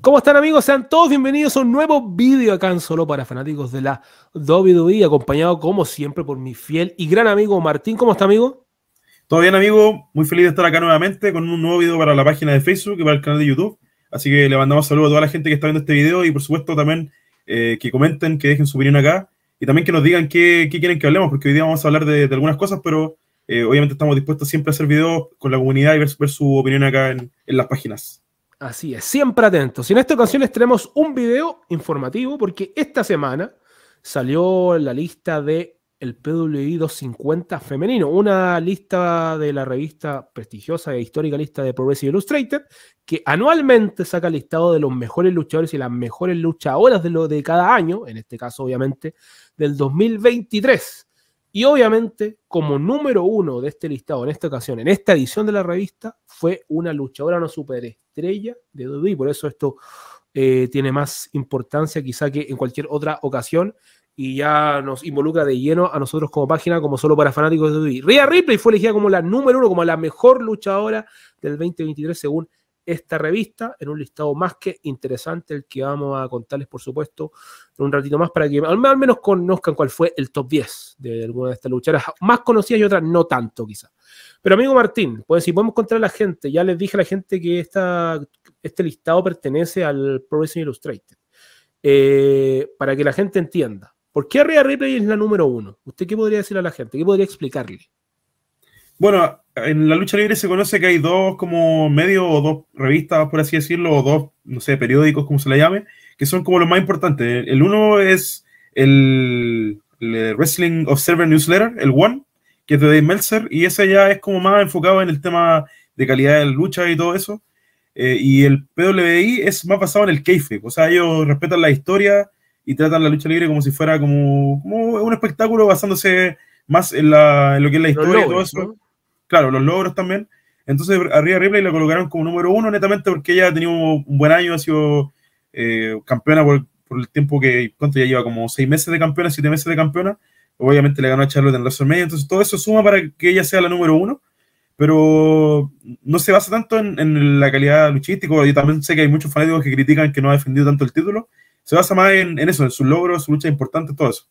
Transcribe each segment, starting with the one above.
¿Cómo están amigos? Sean todos bienvenidos a un nuevo vídeo acá en Solo para fanáticos de la WWE, acompañado como siempre por mi fiel y gran amigo Martín. ¿Cómo está amigo? Todo bien amigo, muy feliz de estar acá nuevamente con un nuevo video para la página de Facebook y para el canal de YouTube. Así que le mandamos saludos a toda la gente que está viendo este video y por supuesto también eh, que comenten, que dejen su opinión acá y también que nos digan qué, quieren que hablemos, porque hoy día vamos a hablar de, algunas cosas, pero eh, obviamente estamos dispuestos siempre a hacer videos con la comunidad y ver, su opinión acá en las páginas. Así es, siempre atentos. Y en esta ocasión les un video informativo porque esta semana salió la lista de el PWI 250 femenino, una lista de la revista prestigiosa e histórica lista de Progressive Illustrated, que anualmente saca el listado de los mejores luchadores y las mejores luchadoras de, lo de cada año, en este caso obviamente del 2023. Y obviamente, como número uno de este listado en esta ocasión, en esta edición de la revista, fue una luchadora no superestrella de WWE. Por eso esto eh, tiene más importancia quizá que en cualquier otra ocasión. Y ya nos involucra de lleno a nosotros como página, como solo para fanáticos de WWE. Rhea Ripley fue elegida como la número uno, como la mejor luchadora del 2023 según esta revista en un listado más que interesante, el que vamos a contarles, por supuesto, en un ratito más para que al, menos conozcan cuál fue el top 10 de alguna de estas lucharas más conocidas y otras no tanto, quizás. Pero amigo Martín, pues si podemos contar a la gente, ya les dije a la gente que esta, este listado pertenece al Pro Wrestling Illustrated, eh, para que la gente entienda. ¿Por qué Rhea Ripley es la número uno? ¿Usted qué podría decir a la gente? ¿Qué podría explicarle? Bueno, en la lucha libre se conoce que hay dos como medios o dos revistas, por así decirlo, o dos, no sé, periódicos, como se le llame, que son como los más importantes. El uno es el, eh, Wrestling Observer Newsletter, el One, que es de Dave Meltzer, y ese ya es como más enfocado en el tema de calidad de la lucha y todo eso. Eh, y el PWI es más basado en el caife, o sea, ellos respetan la historia y tratan la lucha libre como si fuera como, un espectáculo basándose más en, lo que es la historia y todo eso claro, los logros también. Entonces arriba, arriba Ripley la colocaron como número uno, netamente porque ella ha tenido un buen año, ha sido eh, campeona por, el tiempo que, ¿cuánto ya lleva? Como seis meses de campeona, siete meses de campeona. Obviamente le ganó a Charlotte en WrestleMania, entonces todo eso suma para que ella sea la número uno, pero no se basa tanto en, la calidad luchística, y también sé que hay muchos fanáticos que critican que no ha defendido tanto el título, se basa más en, eso, en sus logros, sus luchas importantes, todo eso.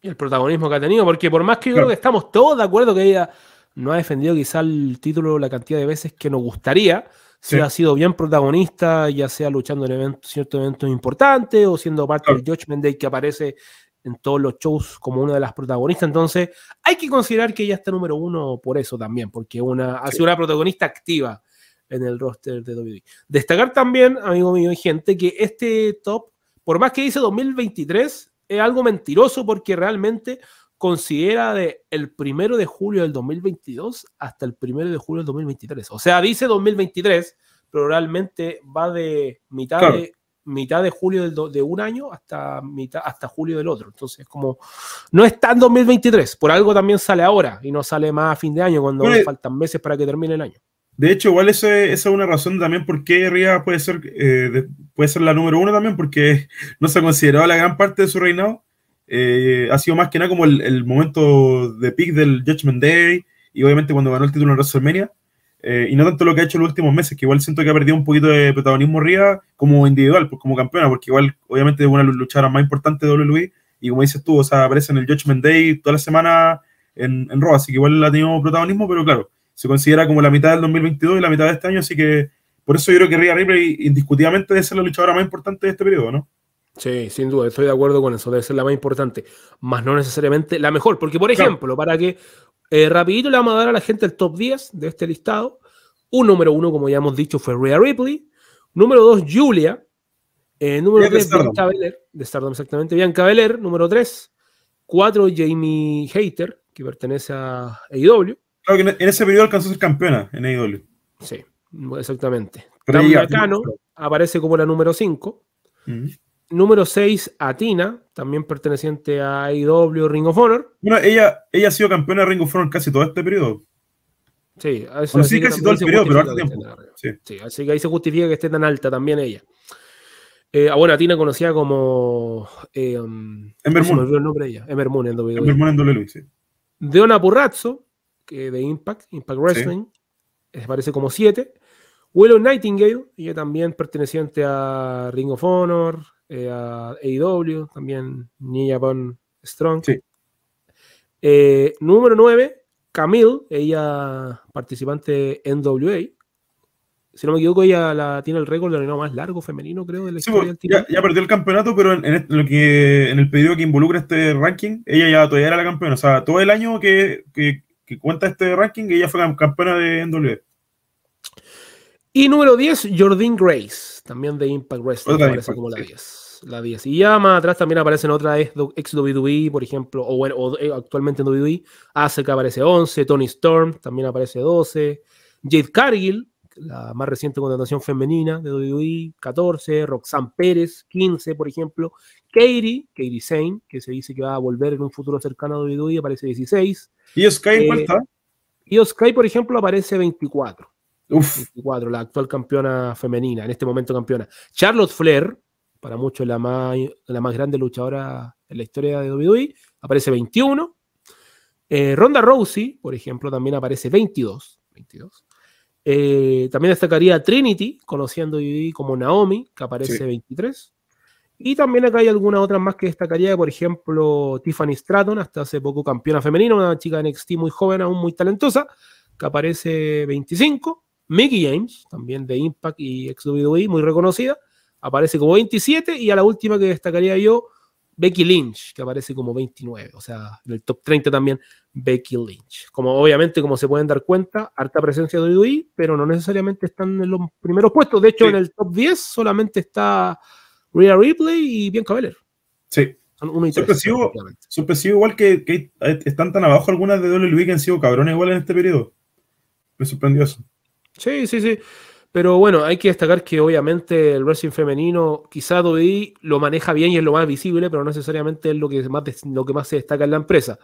Y el protagonismo que ha tenido, porque por más que yo creo que estamos todos de acuerdo que ella no ha defendido quizá el título la cantidad de veces que nos gustaría, si ha sido bien protagonista, ya sea luchando en ciertos eventos importantes o siendo parte del Judgment Day que aparece en todos los shows como una de las protagonistas. Entonces, hay que considerar que ella está número uno por eso también, porque una, ha sido una protagonista activa en el roster de WWE. Destacar también, amigo mío y gente, que este top, por más que dice 2023, es algo mentiroso porque realmente considera de el primero de julio del 2022 hasta el primero de julio del 2023. O sea, dice 2023, pero realmente va de mitad de mitad de julio de un año hasta mitad hasta julio del otro. Entonces, como no está en 2023, por algo también sale ahora y no sale más a fin de año cuando le faltan meses para que termine el año. De hecho, igual esa es una razón también por qué Ría puede ser, eh, puede ser la número uno también, porque no se ha considerado la gran parte de su reinado eh, ha sido más que nada como el, momento de pick del Judgment Day y obviamente cuando ganó el título en WrestleMania. Eh, y no tanto lo que ha hecho en los últimos meses, que igual siento que ha perdido un poquito de protagonismo Ría como individual, pues como campeona, porque igual obviamente es una luchadoras más importante de WWE y como dices tú, o sea, aparece en el Judgment Day toda la semana en, en Raw, así que igual ha tenido protagonismo, pero claro, se considera como la mitad del 2022 y la mitad de este año, así que por eso yo creo que Rhea Ripley indiscutiblemente debe ser la luchadora más importante de este periodo, ¿no? Sí, sin duda, estoy de acuerdo con eso, debe ser la más importante, más no necesariamente la mejor, porque por ejemplo, para que eh, rapidito le vamos a dar a la gente el top 10 de este listado, un número uno, como ya hemos dicho, fue Rhea Ripley, número dos, Julia, eh, número tres Bianca de Stardom exactamente, Bianca Belair, número tres, cuatro Jamie Hater, que pertenece a AEW. Claro que en ese periodo alcanzó a ser campeona en AEW. Sí, exactamente. También aparece como la número cinco. Mm. Número 6, Atina, también perteneciente a IW e Ring of Honor. Bueno, ella, ella ha sido campeona de Ring of Honor casi todo este periodo. Sí, casi todo el periodo, Sí. así que ahí se justifica que esté tan alta también ella. Eh, ah, bueno, Atina conocida como. Eh, Ember en WWE. Ember en e, Deona Purrazzo, que de Impact, Impact Wrestling. parece como 7. Willow Nightingale, ella también perteneciente a Ring of Honor, eh, a AEW, también New Japan Strong. Eh, número 9, Camille, ella participante en NWA Si no me equivoco, ella la, tiene el récord de reinado más largo femenino, creo, de pues, ya, perdió el campeonato, pero en, lo que, en el pedido que involucra este ranking, ella ya todavía era la campeona. O sea, todo el año que, cuenta este ranking, ella fue campeona de NWA. Y número 10, Jordyn Grace, también de Impact Wrestling, aparece como la 10. La 10. Y ya más atrás también aparecen otras ex WWE, por ejemplo, o, eh, actualmente en WWE. que aparece 11, Tony Storm también aparece 12, Jade Cargill, la más reciente contratación femenina de WWE, 14, Roxanne Pérez, 15, por ejemplo, Katie, Katie Zane, que se dice que va a volver en un futuro cercano a WWE, aparece 16. ¿Y Sky eh, Y Sky, por ejemplo, aparece 24 la actual campeona femenina, en este momento campeona. Charlotte Flair, para muchos la más, la más grande luchadora en la historia de WWE, aparece 21. Eh, Ronda Rousey, por ejemplo, también aparece 22. 22. Eh, también destacaría Trinity, conociendo WWE como Naomi, que aparece 23. Y también acá hay algunas otras más que destacaría, por ejemplo, Tiffany Stratton, hasta hace poco campeona femenina, una chica de NXT muy joven, aún muy talentosa, que aparece 25. Mickey James, también de Impact y ex WWE, muy reconocida, aparece como 27 y a la última que destacaría yo, Becky Lynch, que aparece como 29, o sea, en el top 30 también Becky Lynch. Como obviamente, como se pueden dar cuenta, harta presencia de WWE, pero no necesariamente están en los primeros puestos. De hecho, en el top 10 solamente está Rhea Ripley y Bianca Belair. Sí. Son igual que, que, están tan abajo algunas de WWE que han sido cabrones igual en este periodo. Me sorprendió eso. Sí, sí, sí. Pero bueno, hay que destacar que obviamente el wrestling femenino, quizá doy, lo maneja bien y es lo más visible, pero no necesariamente es lo que más, lo que más se destaca en la empresa.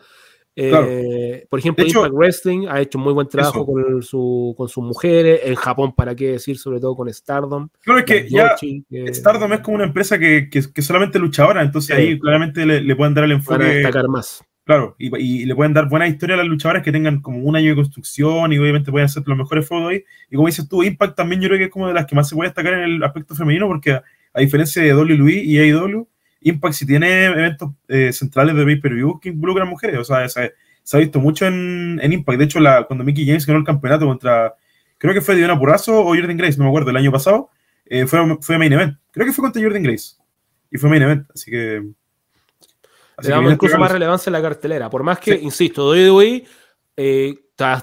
Eh, por ejemplo, Impact Wrestling ha hecho muy buen trabajo con, sus mujeres. En Japón, ¿para qué decir? Sobre todo con Stardom. Claro, que ya Stardom es como una empresa que, que, lucha solamente luchadora, entonces ahí claramente le, le, pueden dar el enfoque. Para destacar más. Claro, y, le pueden dar buena historia a las luchadoras que tengan como un año de construcción y obviamente pueden hacer los mejores fotos ahí. Y como dices tú, Impact también yo creo que es como de las que más se puede destacar en el aspecto femenino porque a, diferencia de Louis y AEW, Impact si tiene eventos eh, centrales de pay-per-view que involucran mujeres. O sea, se, ha visto mucho en, Impact. De hecho, la, cuando Mickey James ganó el campeonato contra, creo que fue Diana Purazo o Jordan Grace, no me acuerdo, el año pasado, eh, fue, fue main event. Creo que fue contra Jordan Grace. Y fue main event, así que le damos incluso más relevancia en la cartelera. Por más que, insisto, WWE, eh,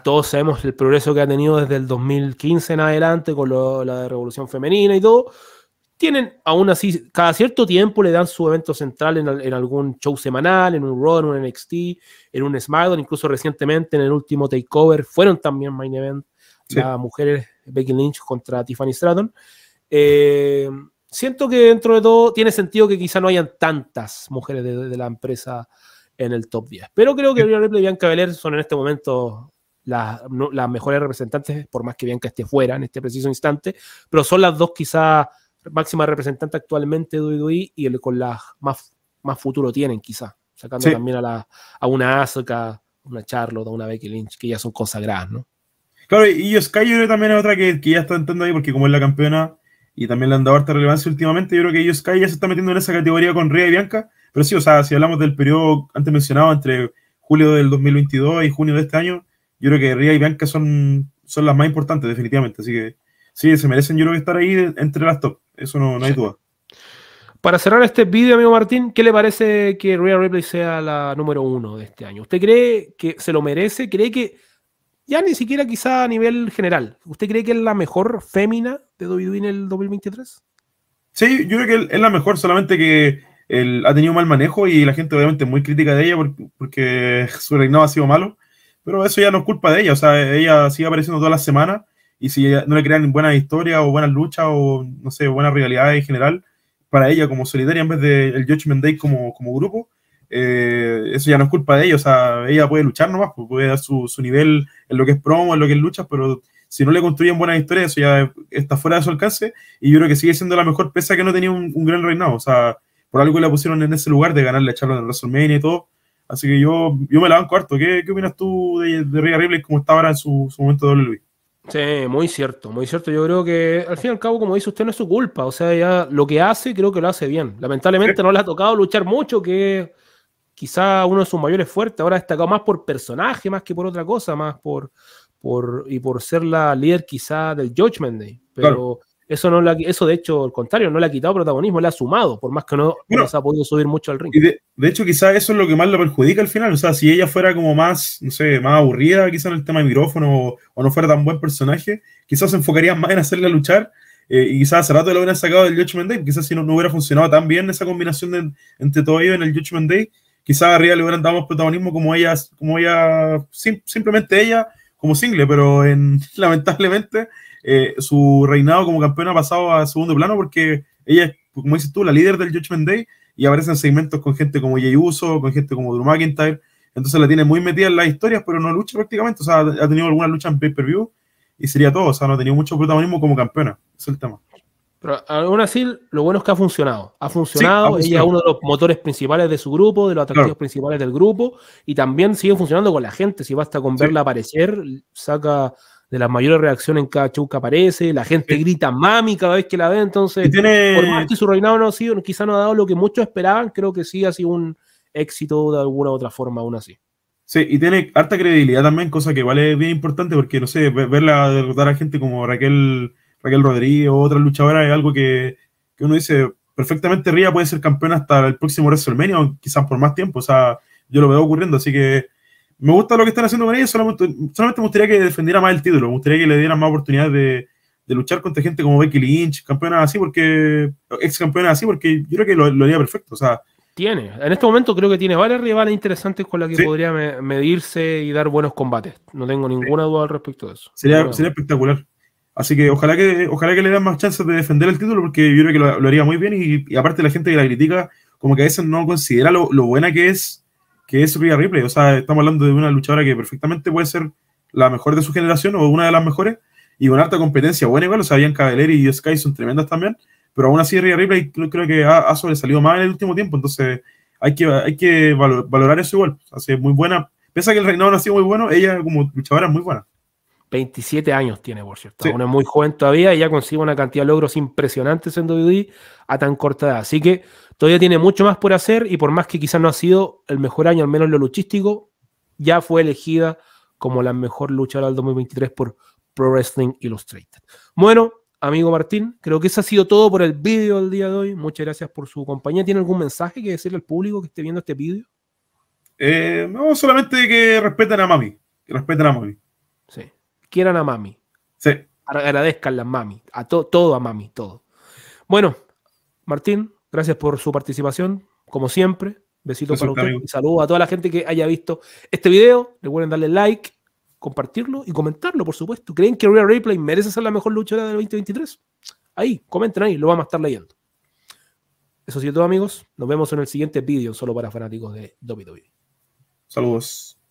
todos sabemos el progreso que ha tenido desde el 2015 en adelante con la revolución femenina y todo. Tienen, aún así, cada cierto tiempo le dan su evento central en, algún show semanal, en un Raw, en un NXT, en un SmackDown, incluso recientemente en el último Takeover fueron también main event las mujeres Becky Lynch contra Tiffany Stratton. Eh, siento que dentro de todo tiene sentido que quizá no hayan tantas mujeres de, la empresa en el top 10. Pero creo que Rhea y Bianca Belair son en este momento las, mejores representantes, por más que Bianca esté fuera en este preciso instante, pero son las dos quizá máximas representantes actualmente de WWE y con las más, futuro tienen quizá, sacando también a, a una Asuka, una Charlotte, una Becky Lynch, que ya son consagradas, ¿no? Claro, y Sky también es otra que, que ya está entrando ahí porque como es la campeona, y también le han dado harta relevancia últimamente. Yo creo que Sky ya se está metiendo en esa categoría con Ria y Bianca, pero sí, o sea, si hablamos del periodo antes mencionado entre julio del 2022 y junio de este año, yo creo que Ria y Bianca son, son las más importantes, definitivamente. Así que sí, se merecen, yo creo que estar ahí entre las top, eso no, no hay duda. Para cerrar este vídeo, amigo Martín, ¿qué le parece que Rhea Ripley sea la número uno de este año? ¿Usted cree que se lo merece? ¿Cree que ya ni siquiera quizá a nivel general. ¿Usted cree que es la mejor fémina de WWE en el 2023? Sí, yo creo que es la mejor, solamente que él ha tenido mal manejo y la gente obviamente muy crítica de ella porque, su reinado ha sido malo, pero eso ya no es culpa de ella, o sea, ella sigue apareciendo todas las semanas y si no le crean buena historia o buenas luchas o, no sé, buenas rivalidades en general, para ella como solitaria en vez de el Judgment Day como, como grupo, eh, eso ya no es culpa de ella, o sea, ella puede luchar nomás, pues, puede dar su, nivel en lo que es promo, en lo que es lucha, pero si no le construyen buenas historias, eso ya está fuera de su alcance, y yo creo que sigue siendo la mejor pesa que no tenía un, gran reinado, o sea, por algo la pusieron en ese lugar de ganarle a Charlotte en WrestleMania y todo, así que yo, yo me la banco harto, ¿qué, qué opinas tú de, de Rhea como estaba ahora en su, momento de WWE? Sí, muy cierto, muy cierto. Yo creo que al fin y al cabo, como dice usted, no es su culpa. O sea, ya lo que hace, creo que lo hace bien. Lamentablemente no le ha tocado luchar mucho, que quizá uno de sus mayores fuertes, ahora destacado más por personaje, más que por otra cosa, más por, por y por ser la líder quizá del Judgment Day. Pero eso no la, eso de hecho, al contrario, no le ha quitado protagonismo, le ha sumado, por más que no, se ha podido subir mucho al ring. de, hecho, quizá eso es lo que más la perjudica al final. O sea, si ella fuera como más, no sé, más aburrida, quizá en el tema de micrófono, o, no fuera tan buen personaje, quizás se enfocaría más en hacerla luchar eh, y quizás hace rato lo hubieran sacado del Judgment Day, quizás si no, hubiera funcionado tan bien esa combinación entre todo ello en el Judgment Day, quizás a Rhea le hubieran dado más protagonismo como ella, como ella simplemente ella, como single, pero lamentablemente eh, su reinado como campeona ha pasado a segundo plano porque ella es, como dices tú, la líder del Judgment Day y aparecen segmentos con gente como Jay Uso, con gente como Drew McIntyre, entonces la tiene muy metida en las historias, pero no lucha prácticamente, o sea, ha tenido alguna lucha en pay-per-view y sería todo, o sea, no ha tenido mucho protagonismo como campeona, es el tema. Pero aún así, lo bueno es que ha funcionado. Ha funcionado, ella es uno de los motores principales de su grupo, de los atractivos principales del grupo, y también sigue funcionando con la gente. Si basta con verla aparecer, saca de las mayores reacciones en cada show que aparece, la gente grita mami cada vez que la ve, entonces, por más que su reinado no ha sido, quizá no ha dado lo que muchos esperaban, creo que sí ha sido un éxito de alguna u otra forma, aún así. Sí, y tiene harta credibilidad también, cosa que vale bien importante, porque no sé, verla derrotar a gente como Raquel Raquel Rodríguez o otra luchadora es algo que, que uno dice, perfectamente Ría puede ser campeona hasta el próximo WrestleMania, o quizás por más tiempo, o sea, yo lo veo ocurriendo, así que me gusta lo que están haciendo con ella, solamente, solamente me gustaría que defendiera más el título, me gustaría que le dieran más oportunidades de, de, luchar contra gente como Becky Lynch, campeona así, porque ex campeona así, porque yo creo que lo, lo, haría perfecto, o sea. Tiene, en este momento creo que tiene varias rivales interesantes con las que podría medirse y dar buenos combates, no tengo ninguna duda al respecto de eso. Sería, sería espectacular. Así que ojalá que ojalá que le den más chances de defender el título porque yo creo que lo, haría muy bien y, aparte la gente que la critica como que a veces no considera lo, lo, buena que es que es Rhea Ripley. O sea, estamos hablando de una luchadora que perfectamente puede ser la mejor de su generación o una de las mejores y con alta competencia buena igual. O sea, Bianca Belair y Sky son tremendas también, pero aún así Rhea Ripley creo que ha, ha sobresalido más en el último tiempo. Entonces hay que, hay que valorar eso igual. O es muy buena. Pese que el reinado no ha sido muy bueno, ella como luchadora es muy buena. 27 años tiene, por cierto. muy joven todavía y ya consigue una cantidad de logros impresionantes en WWE a tan corta edad. Así que todavía tiene mucho más por hacer y por más que quizás no ha sido el mejor año, al menos lo luchístico, ya fue elegida como la mejor luchadora del 2023 por Pro Wrestling Illustrated. Bueno, amigo Martín, creo que eso ha sido todo por el vídeo del día de hoy. Muchas gracias por su compañía. ¿Tiene algún mensaje que decirle al público que esté viendo este vídeo? Eh, no, solamente que respeten a Mami. Que respeten a Mami. Quieran a mami. Sí. a mami. A todo a mami, todo. Bueno, Martín, gracias por su participación. Como siempre, besitos para usted. Y saludos a toda la gente que haya visto este video. Recuerden darle like, compartirlo y comentarlo, por supuesto. ¿Creen que Real Replay merece ser la mejor luchadora del 2023? Ahí, comenten ahí, lo vamos a estar leyendo. Eso sido todo amigos. Nos vemos en el siguiente vídeo solo para fanáticos de WWE. Saludos.